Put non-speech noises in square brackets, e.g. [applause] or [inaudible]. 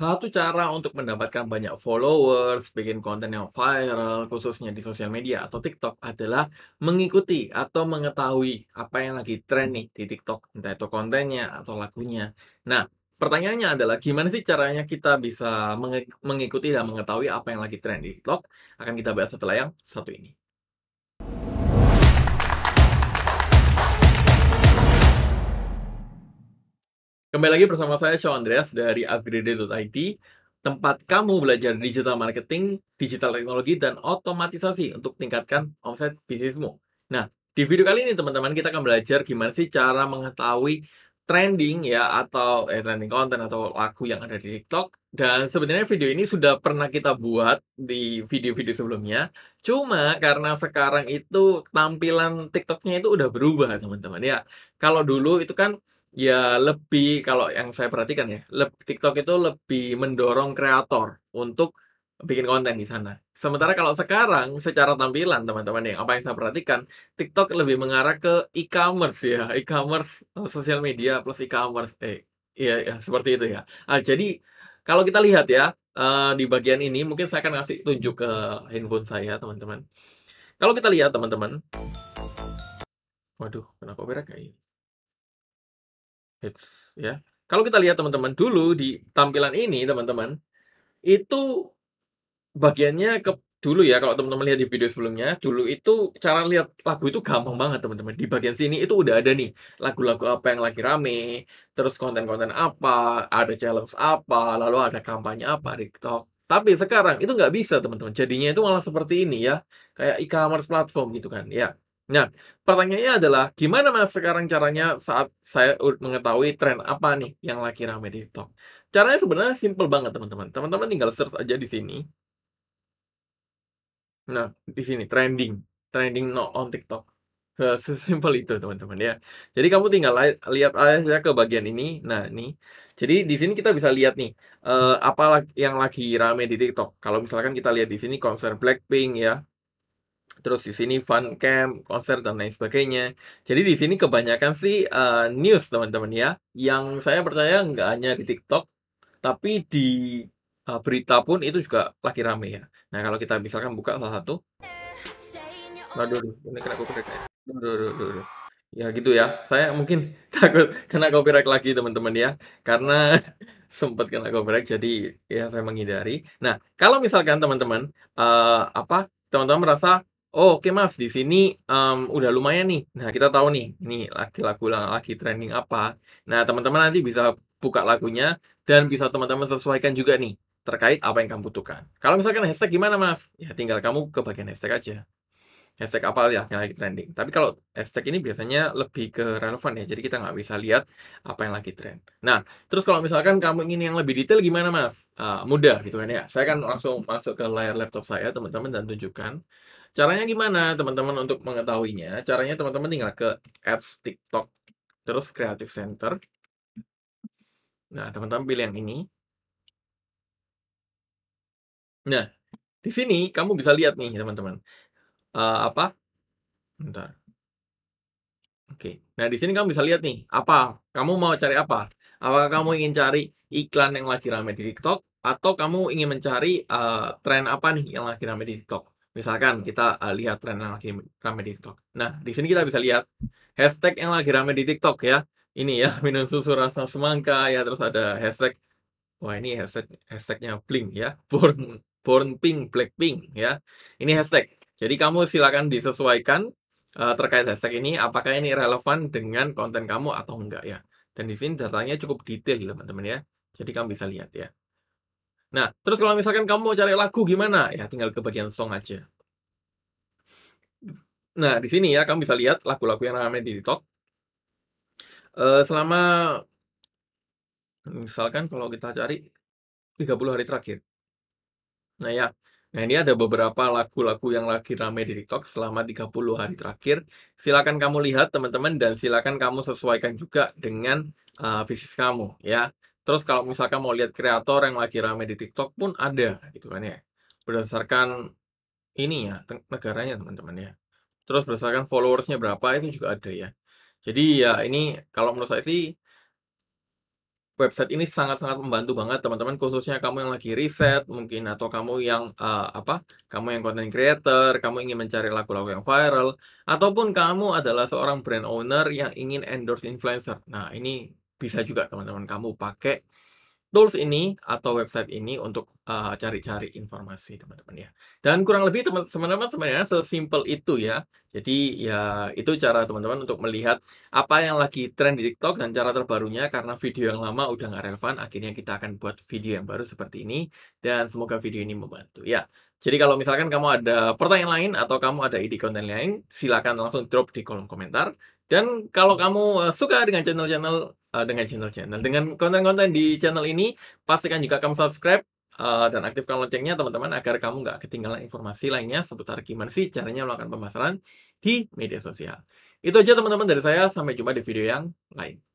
Satu cara untuk mendapatkan banyak followers, bikin konten yang viral, khususnya di sosial media atau TikTok, adalah mengikuti atau mengetahui apa yang lagi tren nih di TikTok, entah itu kontennya atau lagunya. Nah, pertanyaannya adalah gimana sih caranya kita bisa mengikuti dan mengetahui apa yang lagi tren di TikTok? Akan kita bahas setelah yang satu ini. Kembali lagi bersama saya Shaw Andreas dari upgrade.id, tempat kamu belajar digital marketing, digital teknologi, dan otomatisasi untuk tingkatkan omset bisnismu. Nah, di video kali ini teman-teman kita akan belajar gimana sih cara mengetahui trending ya atau eh, trending konten atau lagu yang ada di TikTok dan sebenarnya video ini sudah pernah kita buat di video-video sebelumnya. Cuma karena sekarang itu tampilan TikToknya itu udah berubah teman-teman ya. Kalau dulu itu kan Ya lebih kalau yang saya perhatikan ya, TikTok itu lebih mendorong kreator untuk bikin konten di sana. Sementara kalau sekarang secara tampilan teman-teman yang apa yang saya perhatikan, TikTok lebih mengarah ke e-commerce ya, e-commerce eh, sosial media plus e-commerce. Eh ya ya seperti itu ya. Ah, jadi kalau kita lihat ya eh, di bagian ini mungkin saya akan kasih tunjuk ke handphone saya teman-teman. Kalau kita lihat teman-teman. Waduh, kenapa berak kayak ini? hits ya kalau kita lihat teman-teman dulu di tampilan ini teman-teman itu bagiannya ke dulu ya kalau teman-teman lihat di video sebelumnya dulu itu cara lihat lagu itu gampang banget teman-teman di bagian sini itu udah ada nih lagu-lagu apa yang lagi rame terus konten-konten apa ada challenge apa lalu ada kampanye apa di TikTok tapi sekarang itu nggak bisa teman-teman jadinya itu malah seperti ini ya kayak e-commerce platform gitu kan ya Nah, pertanyaannya adalah gimana mas sekarang caranya saat saya mengetahui tren apa nih yang lagi ramai di TikTok? Caranya sebenarnya simple banget teman-teman. Teman-teman tinggal search aja di sini. Nah, di sini trending, trending not on TikTok. [laughs] Sesimpel itu teman-teman ya. Jadi kamu tinggal lihat aja ke bagian ini. Nah, ini. Jadi di sini kita bisa lihat nih uh, apa yang lagi rame di TikTok. Kalau misalkan kita lihat di sini konser Blackpink ya, terus di sini fun camp, konser dan lain sebagainya. Jadi di sini kebanyakan sih uh, news teman-teman ya, yang saya percaya nggak hanya di TikTok, tapi di uh, berita pun itu juga lagi rame ya. Nah kalau kita misalkan buka salah satu, aduh, ini kena copyright ya. Aduh, aduh, aduh, Ya gitu ya, saya mungkin [laughs] takut kena copyright lagi teman-teman ya, karena [laughs] sempat kena copyright jadi ya saya menghindari. Nah kalau misalkan teman-teman uh, apa teman-teman merasa Oh, oke Mas, di sini, um, udah lumayan nih. Nah, kita tahu nih, ini lagi lagu lagi trending apa. Nah, teman-teman nanti bisa buka lagunya dan bisa teman-teman sesuaikan juga nih, terkait apa yang kamu butuhkan. Kalau misalkan hashtag gimana Mas? Ya tinggal kamu ke bagian hashtag aja. Hashtag apa ya yang lagi trending. Tapi kalau hashtag ini biasanya lebih ke relevan ya, jadi kita nggak bisa lihat apa yang lagi trend. Nah, terus kalau misalkan kamu ingin yang lebih detail gimana Mas? Uh, mudah gitu kan ya. Saya akan langsung masuk ke layar laptop saya teman-teman dan tunjukkan. Caranya gimana teman-teman untuk mengetahuinya? Caranya teman-teman tinggal ke ads TikTok, terus Creative Center. Nah, teman-teman pilih yang ini. Nah, di sini kamu bisa lihat nih teman-teman. Uh, apa? Bentar. Oke. Nah, di sini kamu bisa lihat nih, apa? Kamu mau cari apa? Apakah kamu ingin cari iklan yang lagi ramai di TikTok atau kamu ingin mencari uh, tren apa nih yang lagi ramai di TikTok? Misalkan kita uh, lihat tren yang lagi rame di TikTok. Nah, di sini kita bisa lihat hashtag yang lagi rame di TikTok ya. Ini ya, [laughs] minum susu rasa semangka ya. Terus ada hashtag, wah ini hashtag hashtagnya Blink ya. [laughs] Born, Born Pink, black pink ya. Ini hashtag. Jadi kamu silakan disesuaikan uh, terkait hashtag ini. Apakah ini relevan dengan konten kamu atau enggak ya. Dan di sini datanya cukup detail teman-teman ya. Jadi kamu bisa lihat ya. Nah, terus kalau misalkan kamu mau cari lagu gimana? Ya tinggal ke bagian song aja. Nah, di sini ya kamu bisa lihat lagu-lagu yang ramai di TikTok. Uh, selama misalkan kalau kita cari 30 hari terakhir. Nah ya, nah ini ada beberapa lagu-lagu yang lagi rame di TikTok selama 30 hari terakhir. Silakan kamu lihat teman-teman dan silakan kamu sesuaikan juga dengan uh, bisnis kamu ya. Terus kalau misalkan mau lihat kreator yang lagi rame di TikTok pun ada gitu kan ya. Berdasarkan ini ya, negaranya teman-teman ya. Terus berdasarkan followersnya berapa itu juga ada ya. Jadi ya ini kalau menurut saya sih website ini sangat-sangat membantu banget teman-teman khususnya kamu yang lagi riset mungkin atau kamu yang uh, apa kamu yang content creator kamu ingin mencari lagu-lagu yang viral ataupun kamu adalah seorang brand owner yang ingin endorse influencer nah ini bisa juga teman-teman kamu pakai tools ini atau website ini untuk eh, cari-cari uh, informasi teman-teman ya. Dan kurang lebih teman-teman sebenarnya sesimpel itu ya. Jadi ya itu cara teman-teman untuk melihat apa yang lagi tren di TikTok dan cara terbarunya karena video yang lama udah nggak relevan akhirnya kita akan buat video yang baru seperti ini dan semoga video ini membantu ya. Jadi kalau misalkan kamu ada pertanyaan lain atau kamu ada ide konten lain, silakan langsung drop di kolom komentar. Dan kalau kamu eh, suka dengan channel-channel, eh, dengan channel-channel, dengan konten-konten di channel ini, pastikan juga kamu subscribe eh, dan aktifkan loncengnya teman-teman agar kamu nggak ketinggalan informasi lainnya seputar gimana sih caranya melakukan pemasaran di media sosial. Itu aja teman-teman dari saya, sampai jumpa di video yang lain.